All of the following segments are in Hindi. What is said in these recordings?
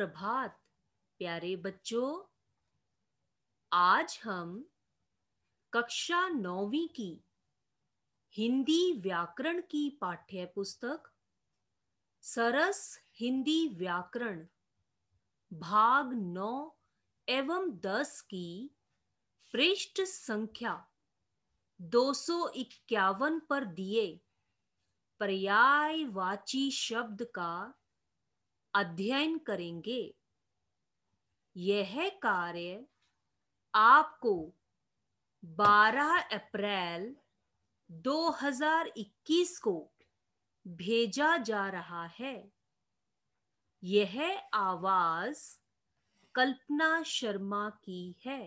सुप्रभात प्यारे बच्चों आज हम कक्षा नौवीं की हिंदी व्याकरण की पाठ्य पुस्तक सरस हिंदी व्याकरण भाग नौ एवं दस की पृष्ठ संख्या दो सौ इक्यावन पर दिए पर्यायवाची शब्द का अध्ययन करेंगे यह कार्य आपको 12 अप्रैल 2021 को भेजा जा रहा है यह आवाज कल्पना शर्मा की है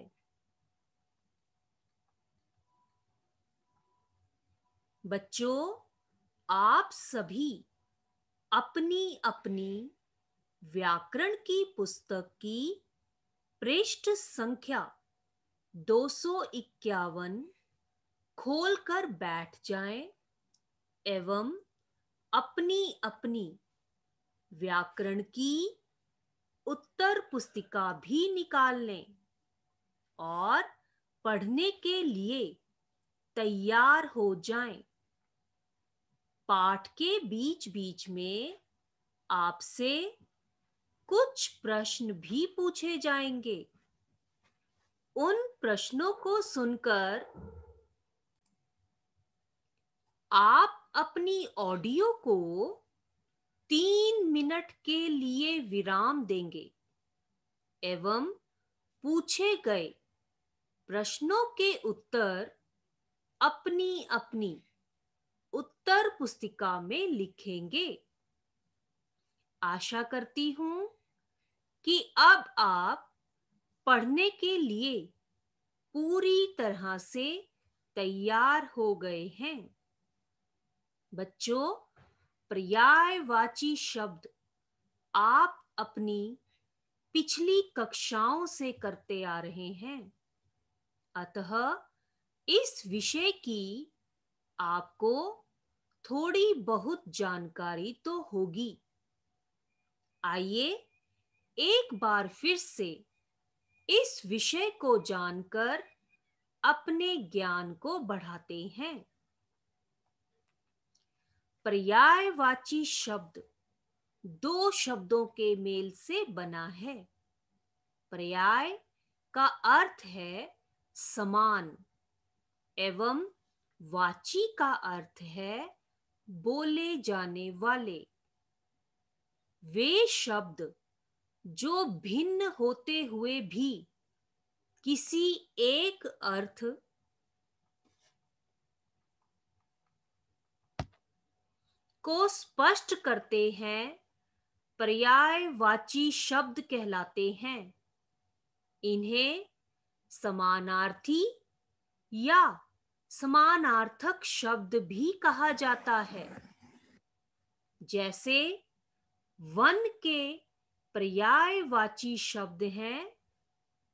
बच्चों आप सभी अपनी अपनी व्याकरण की पुस्तक की पृष्ठ संख्या दो सौ इक्यावन खोल कर बैठ जाएं एवं अपनी अपनी व्याकरण की उत्तर पुस्तिका भी निकाल लें और पढ़ने के लिए तैयार हो जाएं। पाठ के बीच बीच में आपसे कुछ प्रश्न भी पूछे जाएंगे उन प्रश्नों को सुनकर आप अपनी ऑडियो को तीन मिनट के लिए विराम देंगे एवं पूछे गए प्रश्नों के उत्तर अपनी अपनी उत्तर पुस्तिका में लिखेंगे आशा करती हूं कि अब आप पढ़ने के लिए पूरी तरह से तैयार हो गए हैं बच्चों पर्यायवाची शब्द आप अपनी पिछली कक्षाओं से करते आ रहे हैं अतः इस विषय की आपको थोड़ी बहुत जानकारी तो होगी आइए एक बार फिर से इस विषय को जानकर अपने ज्ञान को बढ़ाते हैं पर्यायवाची शब्द दो शब्दों के मेल से बना है पर्याय का अर्थ है समान एवं वाची का अर्थ है बोले जाने वाले वे शब्द जो भिन्न होते हुए भी किसी एक अर्थ को स्पष्ट करते हैं पर्यायवाची शब्द कहलाते हैं इन्हें समानार्थी या समानार्थक शब्द भी कहा जाता है जैसे वन के पर्यायवाची शब्द हैं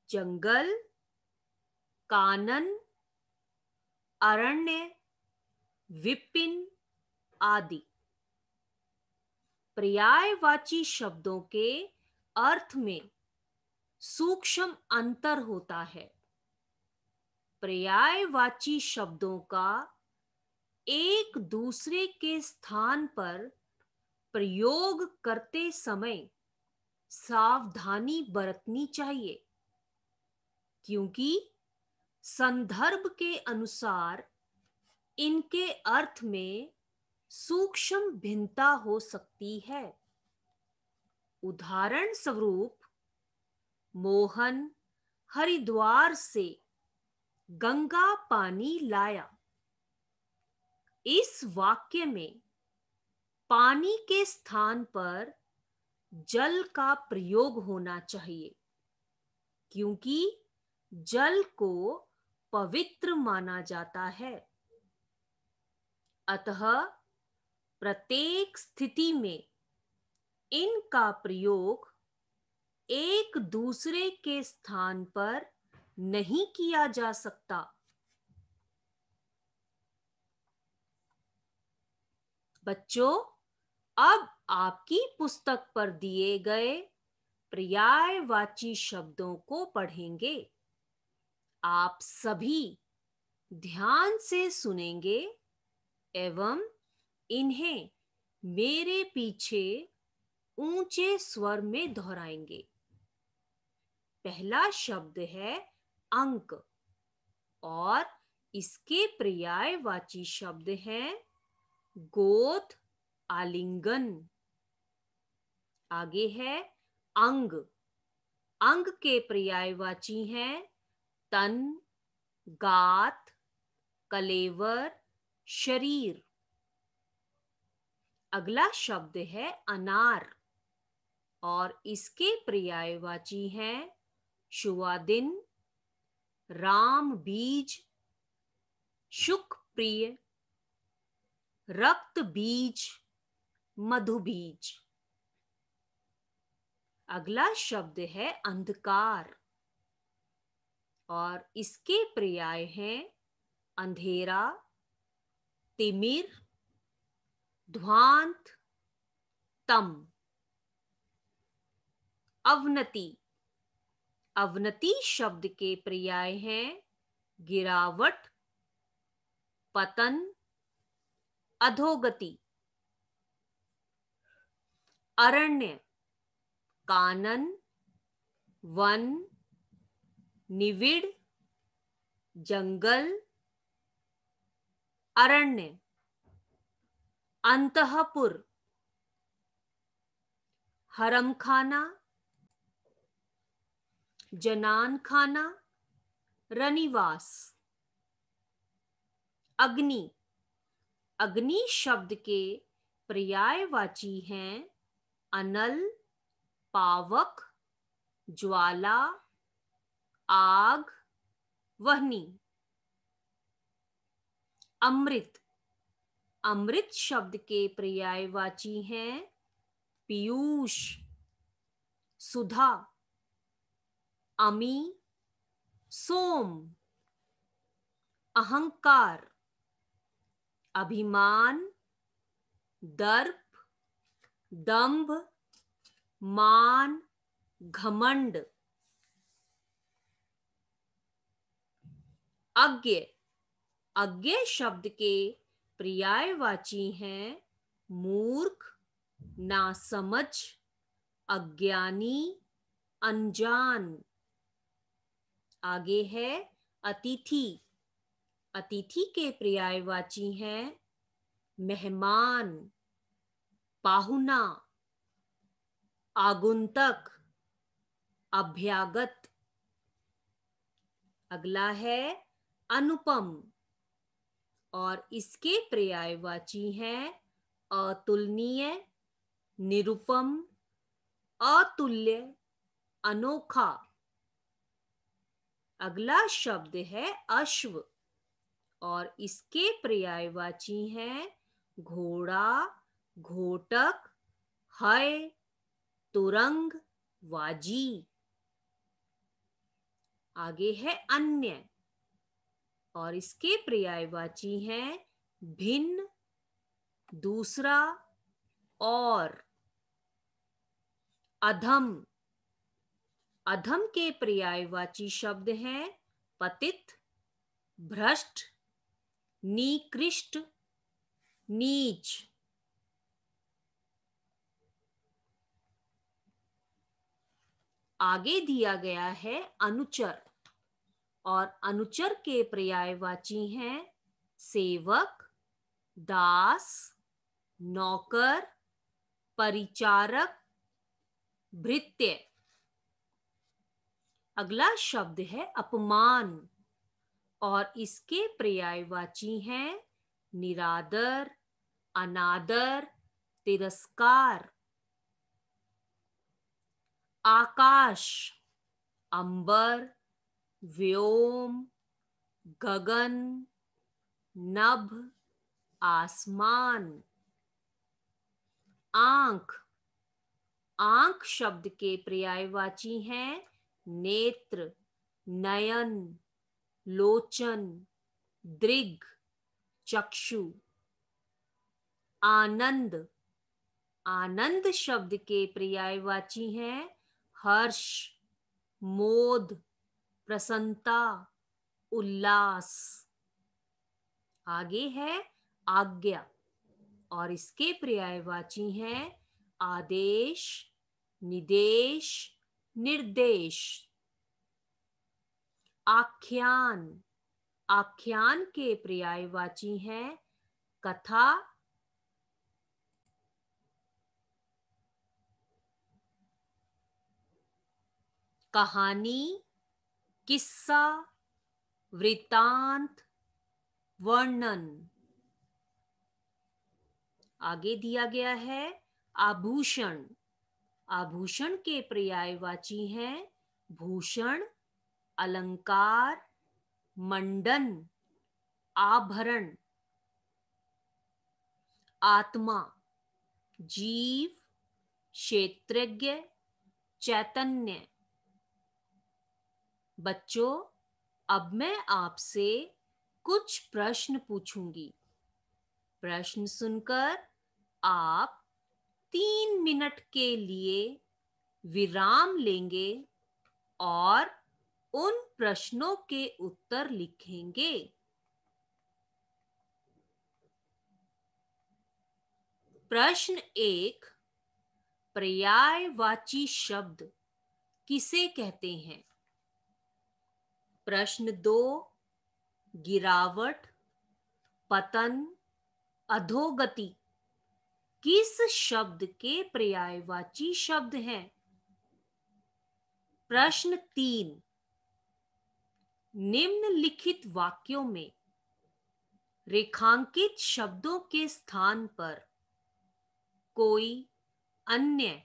जंगल कानन अरण्य विपिन आदि पर्यायवाची शब्दों के अर्थ में सूक्ष्म अंतर होता है पर्यायवाची शब्दों का एक दूसरे के स्थान पर प्रयोग करते समय सावधानी बरतनी चाहिए क्योंकि संदर्भ के अनुसार इनके अर्थ में सूक्ष्म भिन्नता हो सकती है उदाहरण स्वरूप मोहन हरिद्वार से गंगा पानी लाया इस वाक्य में पानी के स्थान पर जल का प्रयोग होना चाहिए क्योंकि जल को पवित्र माना जाता है अतः प्रत्येक स्थिति में इनका प्रयोग एक दूसरे के स्थान पर नहीं किया जा सकता बच्चों अब आपकी पुस्तक पर दिए गए पर्यायवाची शब्दों को पढ़ेंगे आप सभी ध्यान से सुनेंगे एवं इन्हें मेरे पीछे ऊंचे स्वर में दोहराएंगे पहला शब्द है अंक और इसके पर्यायवाची शब्द हैं गोथ आलिंगन आगे है अंग अंग के पर्यायवाची हैं तन गात कलेवर शरीर अगला शब्द है अनार और इसके पर्यायवाची हैं शुवादिन राम बीज शुक प्रिय रक्त बीज मधु बीज अगला शब्द है अंधकार और इसके पर्याय हैं अंधेरा तिमिर ध्वांत तम अवनति अवनति शब्द के पर्याय हैं गिरावट पतन अधोगति अरण्य कानन वन निविड़ जंगल अरण्य अंतपुर हरमखाना जनान खाना रनिवास अग्नि अग्नि शब्द के पर्यायवाची हैं अनल पावक ज्वाला आग वहनी अमृत अमृत शब्द के पर्यायवाची हैं पीयूष सुधा अमी सोम अहंकार अभिमान दर्प दंभ मान घमंड अज्ञ अज्ञ शब्द के पर्यायवाची हैं मूर्ख नासमझ अज्ञानी अनजान आगे है अतिथि अतिथि के पर्यायवाची हैं मेहमान पाहुना आगुंतक अभ्यागत अगला है अनुपम और इसके पर्यायवाची हैं अतुलनीय निरुपम अतुल्य अनोखा अगला शब्द है अश्व और इसके पर्यायवाची हैं घोड़ा घोटक हय तुरंग वाजी आगे है अन्य और इसके पर्यायवाची हैं भिन्न दूसरा और अधम अधम के पर्यायवाची शब्द हैं पतित भ्रष्ट निकृष्ट नीच आगे दिया गया है अनुचर और अनुचर के पर्यायवाची हैं सेवक दास नौकर परिचारक भृत्य अगला शब्द है अपमान और इसके पर्यायवाची हैं निरादर अनादर तिरस्कार आकाश अंबर व्योम गगन नभ आसमान आंख आंख शब्द के पर्यायवाची हैं नेत्र नयन लोचन दृग चक्षु आनंद आनंद शब्द के पर्यायवाची हैं हर्ष मोद प्रसन्नता उल्लास आगे है आज्ञा और इसके पर्यायवाची हैं आदेश निदेश निर्देश आख्यान आख्यान के पर्यायवाची हैं कथा कहानी किस्सा वृतांत वर्णन आगे दिया गया है आभूषण आभूषण के पर्यायवाची हैं भूषण अलंकार मंडन आभरण आत्मा जीव क्षेत्रज्ञ चैतन्य बच्चों अब मैं आपसे कुछ प्रश्न पूछूंगी प्रश्न सुनकर आप तीन मिनट के लिए विराम लेंगे और उन प्रश्नों के उत्तर लिखेंगे प्रश्न एक पर्यायवाची शब्द किसे कहते हैं प्रश्न दो गिरावट पतन अधोगति किस शब्द के पर्यायवाची शब्द हैं प्रश्न तीन निम्नलिखित वाक्यों में रेखांकित शब्दों के स्थान पर कोई अन्य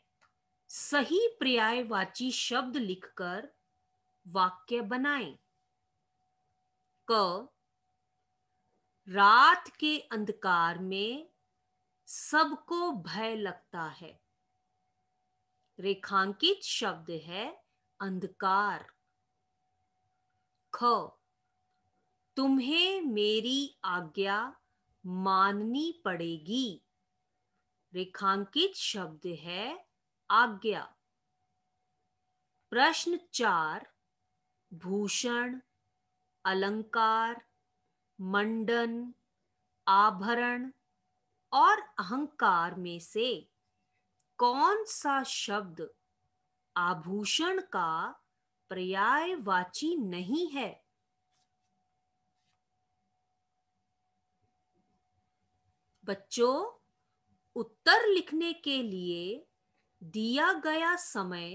सही पर्यायवाची शब्द लिखकर वाक्य बनाएं क रात के अंधकार में सबको भय लगता है रेखांकित शब्द है अंधकार ख तुम्हें मेरी आज्ञा माननी पड़ेगी रेखांकित शब्द है आज्ञा प्रश्न चार भूषण अलंकार मंडन आभरण और अहंकार में से कौन सा शब्द आभूषण का पर्यायवाची नहीं है बच्चों उत्तर लिखने के लिए दिया गया समय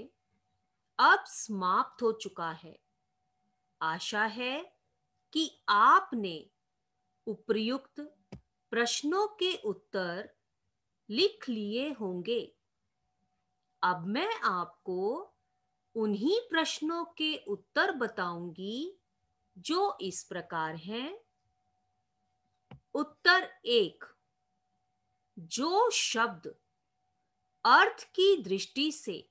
अब समाप्त हो चुका है आशा है कि आपने उपयुक्त प्रश्नों के उत्तर लिख लिए होंगे अब मैं आपको उन्हीं प्रश्नों के उत्तर बताऊंगी जो इस प्रकार हैं उत्तर एक जो शब्द अर्थ की दृष्टि से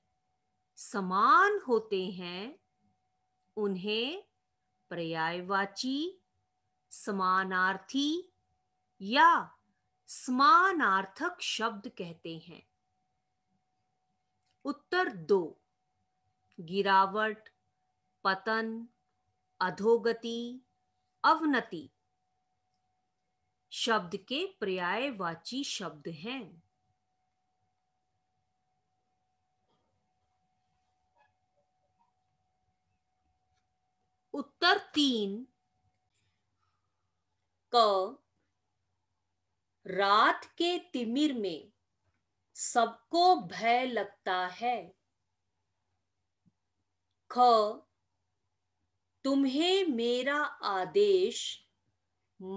समान होते हैं उन्हें पर्यायवाची समानार्थी या समानार्थक शब्द कहते हैं उत्तर दो गिरावट पतन अधोगति अवनति शब्द के पर्यायवाची शब्द हैं उत्तर तीन क रात के तिमिर में सबको भय लगता है ख तुम्हें मेरा आदेश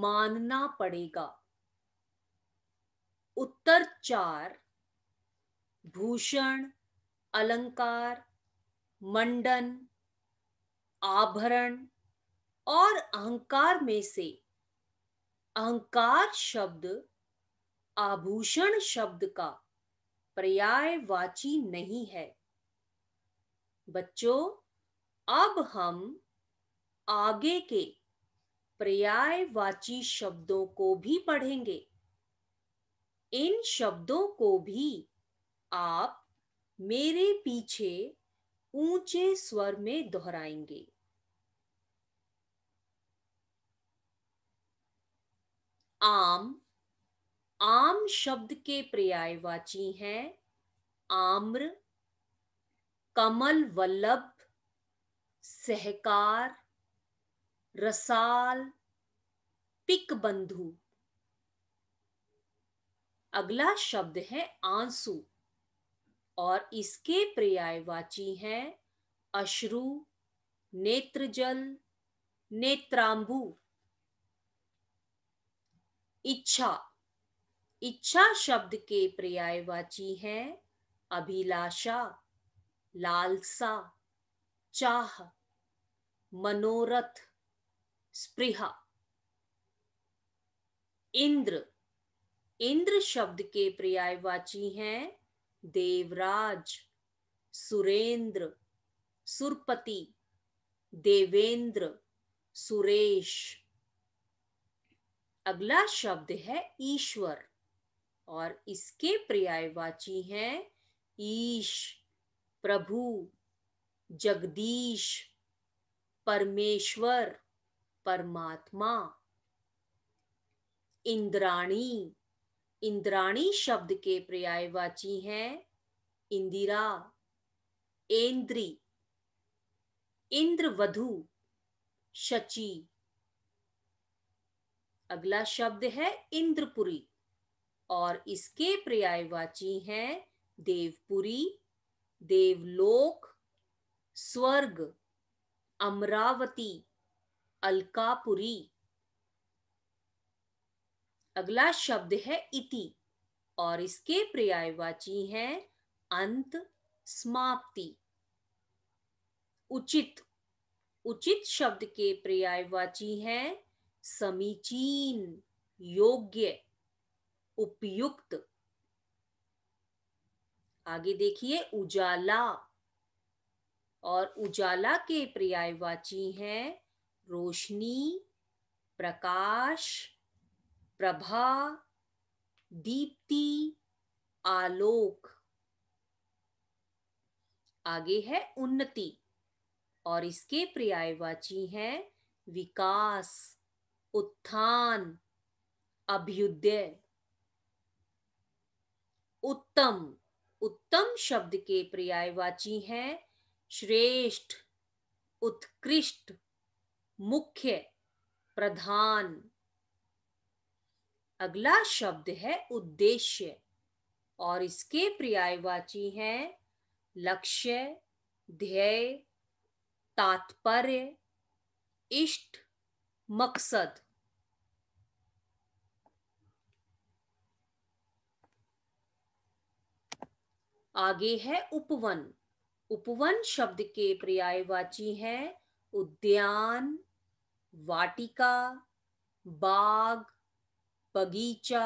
मानना पड़ेगा उत्तर चार भूषण अलंकार मंडन आभरण और अहंकार में से अहंकार शब्द आभूषण शब्द का पर्याय वाची नहीं है बच्चों अब हम आगे के पर्याय वाची शब्दों को भी पढ़ेंगे इन शब्दों को भी आप मेरे पीछे ऊंचे स्वर में दोहराएंगे आम आम शब्द के पर्यायवाची हैं आम्र कमल वल्लभ सहकार रसाल पिक बंधु अगला शब्द है आंसू और इसके पर्यायवाची हैं अश्रु नेत्रजल नेत्रांबू इच्छा इच्छा शब्द के पर्यायवाची हैं अभिलाषा लालसा चाह मनोरथ स्पृहा इंद्र इंद्र शब्द के पर्यायवाची हैं देवराज सुरेंद्र सुरपति देवेंद्र सुरेश अगला शब्द है ईश्वर और इसके पर्यायवाची हैं ईश प्रभु जगदीश परमेश्वर परमात्मा इंद्राणी इंद्राणी शब्द के पर्यायवाची हैं इंदिरा इंद्री इंद्रवधु शची अगला शब्द है इंद्रपुरी और इसके पर्यायवाची हैं देवपुरी देवलोक स्वर्ग अमरावती अलकापुरी अगला शब्द है इति और इसके पर्यायवाची हैं अंत समाप्ति उचित उचित शब्द के पर्यायवाची हैं समीचीन योग्य उपयुक्त आगे देखिए उजाला और उजाला के पर्यायवाची हैं रोशनी प्रकाश प्रभा दीप्ति आलोक आगे है उन्नति और इसके पर्यायवाची हैं विकास उत्थान अभ्युदय उत्तम उत्तम शब्द के पर्यायवाची हैं श्रेष्ठ उत्कृष्ट मुख्य प्रधान अगला शब्द है उद्देश्य और इसके पर्यायवाची हैं लक्ष्य ध्येय तात्पर्य इष्ट मकसद आगे है उपवन उपवन शब्द के पर्यायवाची है उद्यान वाटिका बाग बगीचा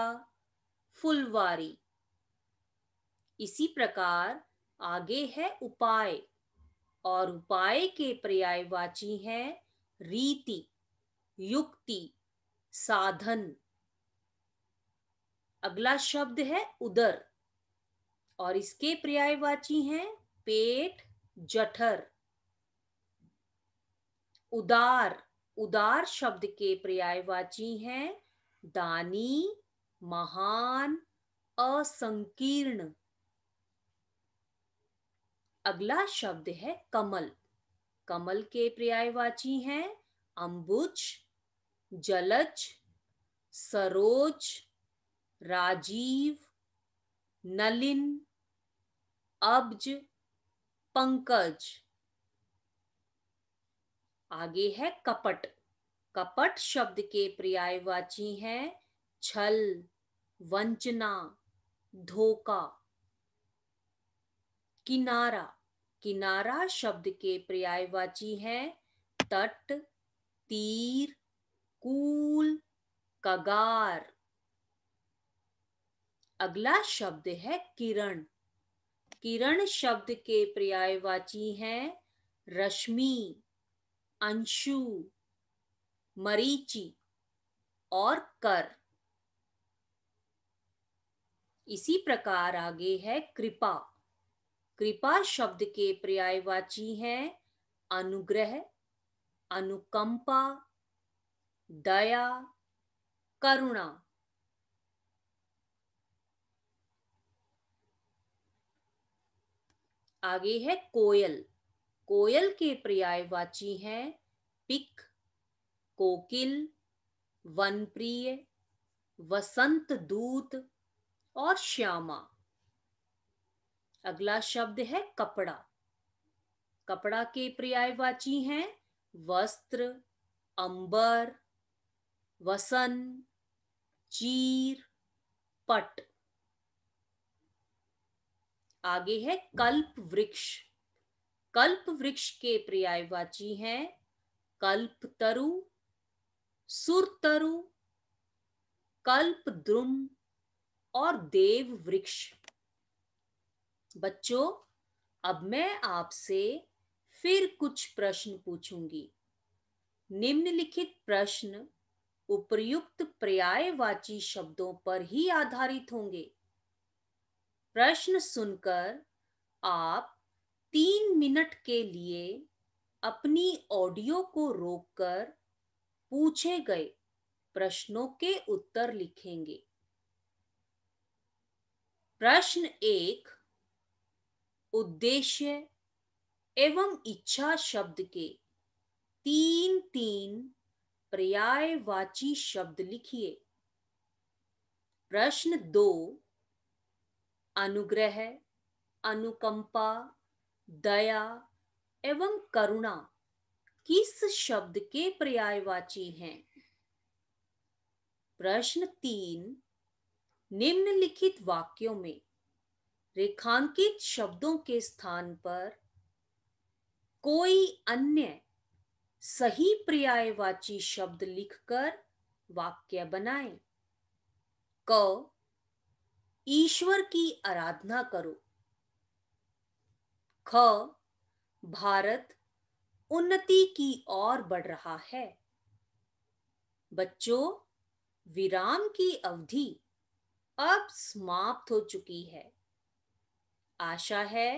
फुलवारी इसी प्रकार आगे है उपाय और उपाय के पर्यायवाची है रीति युक्ति साधन अगला शब्द है उदर और इसके पर्यायवाची हैं पेट जठर उदार उदार शब्द के पर्यायवाची हैं दानी महान असंकीर्ण अगला शब्द है कमल कमल के पर्यायवाची हैं अंबुज जलज सरोज राजीव नलिन अब्ज पंकज आगे है कपट कपट शब्द के पर्यायवाची हैं छल वंचना धोखा किनारा किनारा शब्द के पर्यायवाची हैं तट तीर कूल कगार अगला शब्द है किरण किरण शब्द के पर्यायवाची हैं रश्मि अंशु मरीची और कर इसी प्रकार आगे है कृपा कृपा शब्द के पर्यायवाची हैं अनुग्रह अनुकंपा दया करुणा आगे है कोयल कोयल के पर्यायवाची हैं पिक कोकिल वनप्रिय वसंत दूत और श्यामा अगला शब्द है कपड़ा कपड़ा के पर्यायवाची हैं वस्त्र अंबर वसन चीर पट आगे है कल्प वृक्ष कल्प वृक्ष के पर्यायवाची हैं कल्प तरु सुर तरु कल्प द्रुम और देव वृक्ष बच्चों अब मैं आपसे फिर कुछ प्रश्न पूछूंगी निम्नलिखित प्रश्न उपर्युक्त पर्यायवाची शब्दों पर ही आधारित होंगे प्रश्न सुनकर आप तीन मिनट के लिए अपनी ऑडियो को रोककर पूछे गए प्रश्नों के उत्तर लिखेंगे प्रश्न एक उद्देश्य एवं इच्छा शब्द के तीन तीन पर्यायवाची शब्द लिखिए प्रश्न दो अनुग्रह अनुकंपा दया एवं करुणा किस शब्द के पर्यायवाची हैं प्रश्न तीन निम्नलिखित वाक्यों में रेखांकित शब्दों के स्थान पर कोई अन्य सही पर्यायवाची शब्द लिखकर वाक्य बनाएं। क ईश्वर की आराधना करो ख भारत उन्नति की ओर बढ़ रहा है बच्चों विराम की अवधि अब समाप्त हो चुकी है आशा है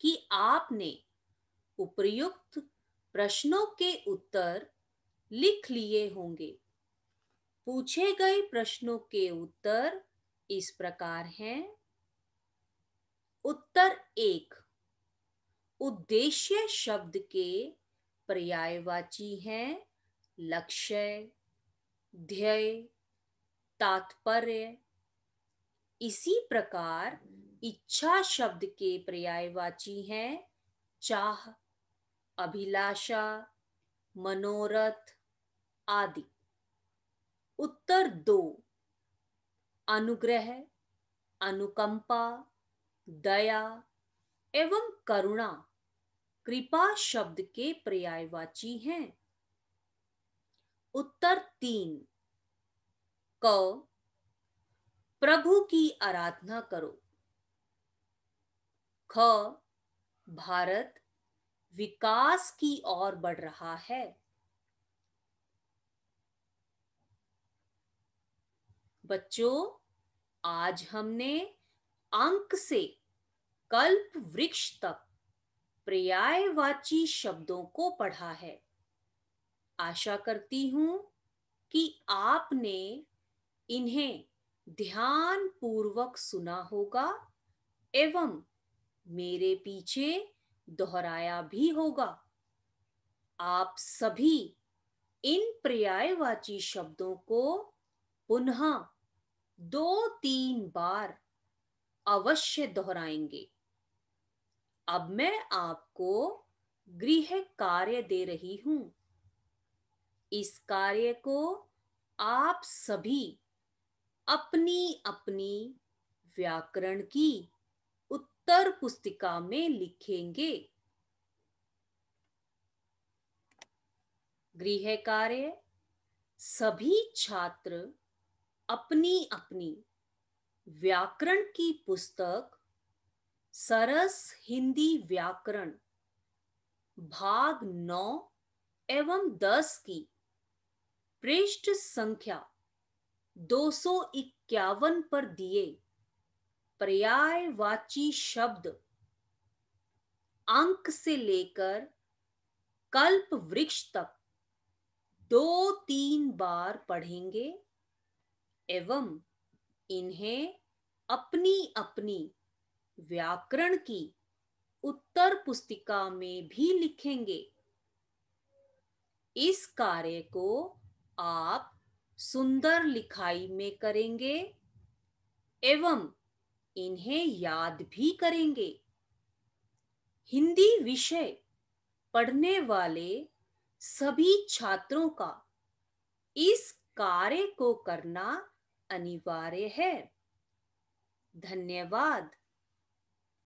कि आपने उपयुक्त प्रश्नों के उत्तर लिख लिए होंगे पूछे गए प्रश्नों के उत्तर इस प्रकार हैं उत्तर एक उद्देश्य शब्द के पर्यायवाची हैं लक्ष्य ध्येय तात्पर्य इसी प्रकार इच्छा शब्द के पर्यायवाची हैं चाह अभिलाषा मनोरथ आदि उत्तर दो अनुग्रह अनुकंपा दया एवं करुणा कृपा शब्द के पर्यायवाची हैं उत्तर तीन क प्रभु की आराधना करो ख भारत विकास की ओर बढ़ रहा है बच्चों आज हमने अंक से कल्प वृक्ष तक पर्यायवाची शब्दों को पढ़ा है आशा करती हूं कि आपने इन्हें ध्यान पूर्वक सुना होगा एवं मेरे पीछे दोहराया भी होगा आप सभी इन पर्यायवाची शब्दों को पुनः दो तीन बार अवश्य दोहराएंगे अब मैं आपको गृह कार्य दे रही हूं इस कार्य को आप सभी अपनी अपनी व्याकरण की उत्तर पुस्तिका में लिखेंगे गृह कार्य सभी छात्र अपनी अपनी व्याकरण की पुस्तक सरस हिंदी व्याकरण भाग नौ एवं दस की पृष्ठ संख्या दो सौ इक्यावन पर दिए पर्यायवाची शब्द अंक से लेकर कल्प वृक्ष तक दो तीन बार पढ़ेंगे एवं इन्हें अपनी अपनी व्याकरण की उत्तर पुस्तिका में भी लिखेंगे इस कार्य को आप सुंदर लिखाई में करेंगे एवं इन्हें याद भी करेंगे हिंदी विषय पढ़ने वाले सभी छात्रों का इस कार्य को करना अनिवार्य है धन्यवाद